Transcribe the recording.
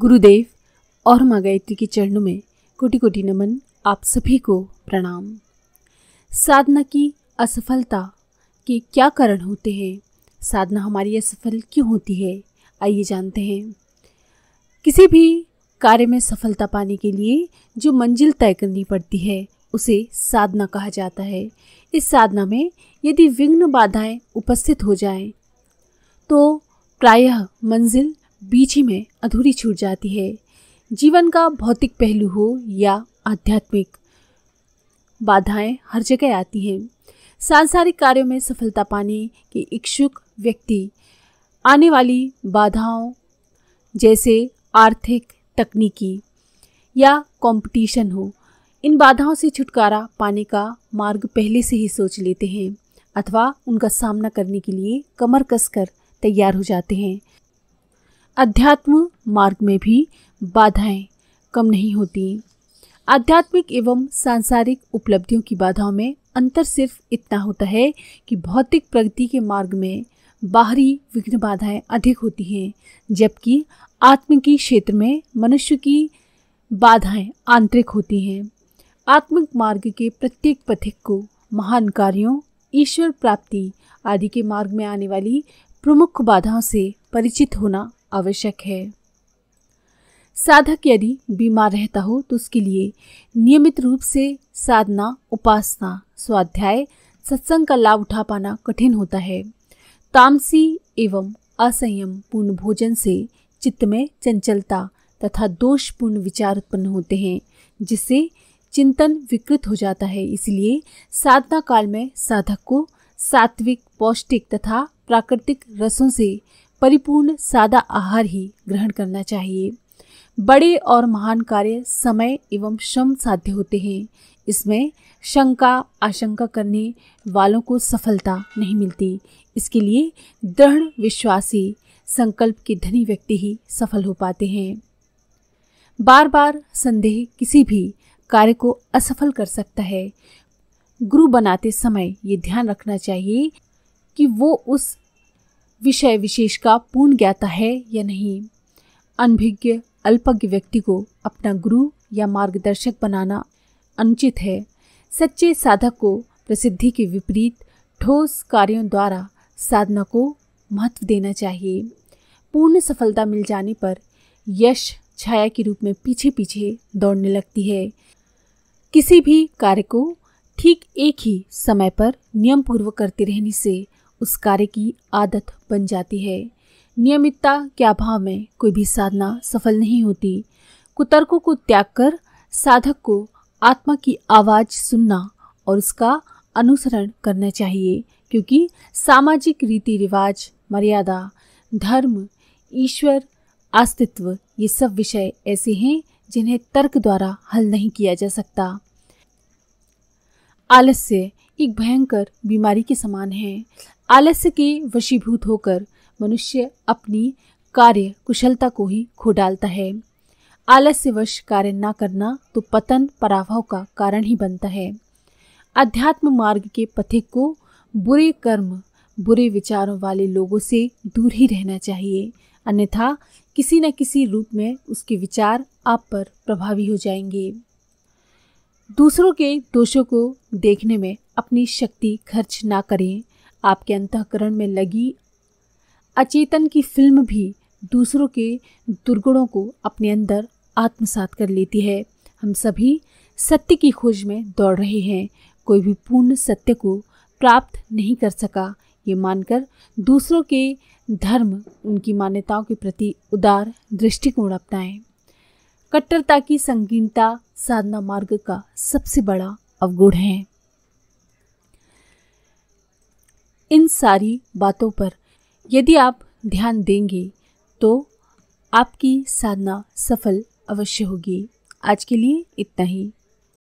गुरुदेव और माँ गायत्री के चरणों में कोटि कोटि नमन आप सभी को प्रणाम साधना की असफलता के क्या कारण होते हैं साधना हमारी असफल क्यों होती है आइए जानते हैं किसी भी कार्य में सफलता पाने के लिए जो मंजिल तय करनी पड़ती है उसे साधना कहा जाता है इस साधना में यदि विघ्न बाधाएं उपस्थित हो जाएं, तो प्रायः मंजिल बीच ही में अधूरी छूट जाती है जीवन का भौतिक पहलू हो या आध्यात्मिक बाधाएं हर जगह आती हैं सांसारिक कार्यों में सफलता पाने के इच्छुक व्यक्ति आने वाली बाधाओं जैसे आर्थिक तकनीकी या कंपटीशन हो इन बाधाओं से छुटकारा पाने का मार्ग पहले से ही सोच लेते हैं अथवा उनका सामना करने के लिए कमर कसकर तैयार हो जाते हैं अध्यात्म मार्ग में भी बाधाएं कम नहीं होती आध्यात्मिक एवं सांसारिक उपलब्धियों की बाधाओं में अंतर सिर्फ इतना होता है कि भौतिक प्रगति के मार्ग में बाहरी विघ्न बाधाएं अधिक होती हैं जबकि आत्म के क्षेत्र में मनुष्य की बाधाएं आंतरिक होती हैं आत्मिक मार्ग के प्रत्येक पथिक को महान कार्यों ईश्वर प्राप्ति आदि के मार्ग में आने वाली प्रमुख बाधाओं से परिचित होना आवश्यक है साधक यदि बीमार रहता हो तो उसके लिए नियमित रूप से साधना उपासना स्वाध्याय सत्संग का लाभ उठा पाना कठिन होता है तामसी एवं असंयम पूर्ण भोजन से चित्त में चंचलता तथा दोषपूर्ण विचार उत्पन्न होते हैं जिससे चिंतन विकृत हो जाता है इसलिए साधना काल में साधक को सात्विक पौष्टिक तथा प्राकृतिक रसों से परिपूर्ण सादा आहार ही ग्रहण करना चाहिए बड़े और महान कार्य समय एवं श्रम साध्य होते हैं इसमें शंका आशंका करने वालों को सफलता नहीं मिलती इसके लिए दृढ़ विश्वासी संकल्प के धनी व्यक्ति ही सफल हो पाते हैं बार बार संदेह किसी भी कार्य को असफल कर सकता है गुरु बनाते समय ये ध्यान रखना चाहिए कि वो उस विषय विशेष का पूर्ण ज्ञाता है या नहीं अनभिज्ञ अल्पज्ञ व्यक्ति को अपना गुरु या मार्गदर्शक बनाना अनुचित है सच्चे साधक को प्रसिद्धि के विपरीत ठोस कार्यों द्वारा साधना को महत्व देना चाहिए पूर्ण सफलता मिल जाने पर यश छाया के रूप में पीछे पीछे दौड़ने लगती है किसी भी कार्य को ठीक एक ही समय पर नियम पूर्वक करते रहने से उस कार्य की आदत बन जाती है नियमितता के अभाव में कोई भी साधना सफल नहीं होती कुतर्कों को त्याग कर साधक को आत्मा की आवाज़ सुनना और उसका अनुसरण करना चाहिए क्योंकि सामाजिक रीति रिवाज मर्यादा धर्म ईश्वर अस्तित्व ये सब विषय ऐसे हैं जिन्हें तर्क द्वारा हल नहीं किया जा सकता आलस्य एक भयंकर बीमारी के समान है आलस्य के वशीभूत होकर मनुष्य अपनी कार्य कुशलता को ही खो डालता है आलस्यवश कार्य न करना तो पतन पराभव का कारण ही बनता है अध्यात्म मार्ग के पथिक को बुरे कर्म बुरे विचारों वाले लोगों से दूर ही रहना चाहिए अन्यथा किसी न किसी रूप में उसके विचार आप पर प्रभावी हो जाएंगे दूसरों के दोषों को देखने में अपनी शक्ति खर्च ना करें आपके अंतकरण में लगी अचेतन की फिल्म भी दूसरों के दुर्गुणों को अपने अंदर आत्मसात कर लेती है हम सभी सत्य की खोज में दौड़ रहे हैं कोई भी पूर्ण सत्य को प्राप्त नहीं कर सका ये मानकर दूसरों के धर्म उनकी मान्यताओं के प्रति उदार दृष्टिकोण अपनाएं कट्टरता की संकीर्णता साधना मार्ग का सबसे बड़ा अवगुण है इन सारी बातों पर यदि आप ध्यान देंगे तो आपकी साधना सफल अवश्य होगी आज के लिए इतना ही